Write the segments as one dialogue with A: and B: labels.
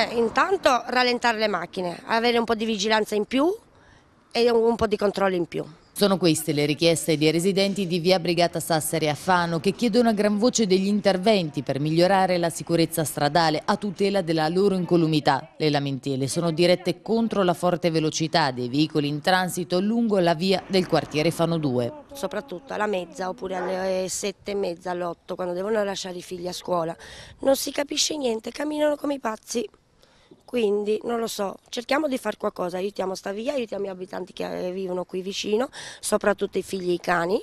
A: Eh, intanto rallentare le macchine, avere un po' di vigilanza in più e
B: un po' di controllo in più. Sono queste le richieste dei residenti di via Brigata Sassari a Fano che chiedono a gran voce degli interventi per migliorare la sicurezza stradale a tutela della loro incolumità. Le lamentele sono dirette contro la forte velocità dei veicoli in transito lungo la via del quartiere Fano 2. Soprattutto
A: alla mezza oppure alle sette e mezza, all'otto, quando devono lasciare i figli a scuola. Non si capisce niente, camminano come i pazzi. Quindi non lo so, cerchiamo di fare qualcosa, aiutiamo sta via, aiutiamo gli abitanti che eh, vivono qui vicino, soprattutto i figli e i cani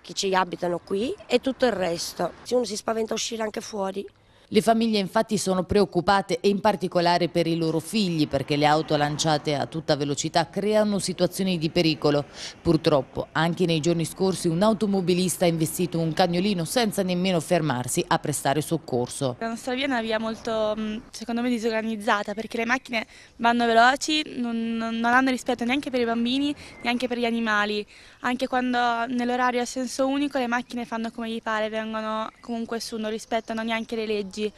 A: che ci abitano qui
B: e tutto il resto. Se uno si spaventa a uscire anche fuori. Le famiglie infatti sono preoccupate e in particolare per i loro figli perché le auto lanciate a tutta velocità creano situazioni di pericolo. Purtroppo anche nei giorni scorsi un automobilista ha investito un cagnolino senza nemmeno fermarsi a prestare soccorso. La
C: nostra via è una via molto mm, secondo me disorganizzata perché le macchine vanno veloci, non, non hanno rispetto neanche per i bambini neanche per gli animali. Anche quando nell'orario a senso unico le macchine fanno come gli pare, vengono comunque su, non rispettano neanche le leggi oggi.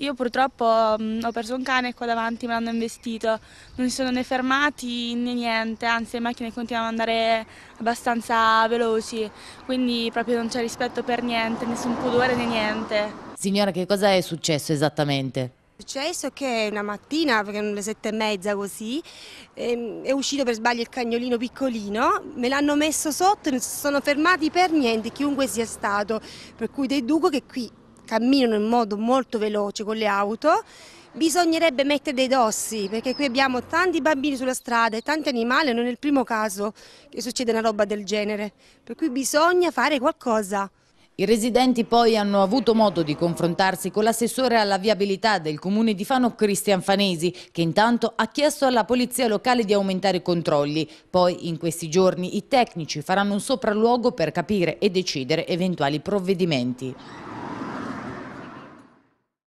C: Io purtroppo mh, mm, ho perso un cane qua davanti, me l'hanno investito, non si sono né fermati né niente, anzi le macchine continuano ad andare abbastanza veloci, quindi proprio non c'è rispetto per niente, nessun pudore né niente.
B: Signora, che cosa è successo esattamente?
C: È
D: successo che una mattina, perché erano le sette e mezza così, ehm, è uscito per sbaglio il cagnolino piccolino, me l'hanno messo sotto e non si sono fermati per niente, chiunque sia stato, per cui deduco che qui camminano in modo molto veloce con le auto, bisognerebbe mettere dei dossi perché qui abbiamo tanti bambini sulla strada e tanti animali, non è il
B: primo caso che succede una roba del genere, per cui bisogna fare qualcosa. I residenti poi hanno avuto modo di confrontarsi con l'assessore alla viabilità del comune di Fano Cristian Fanesi che intanto ha chiesto alla polizia locale di aumentare i controlli. Poi in questi giorni i tecnici faranno un sopralluogo per capire e decidere eventuali provvedimenti.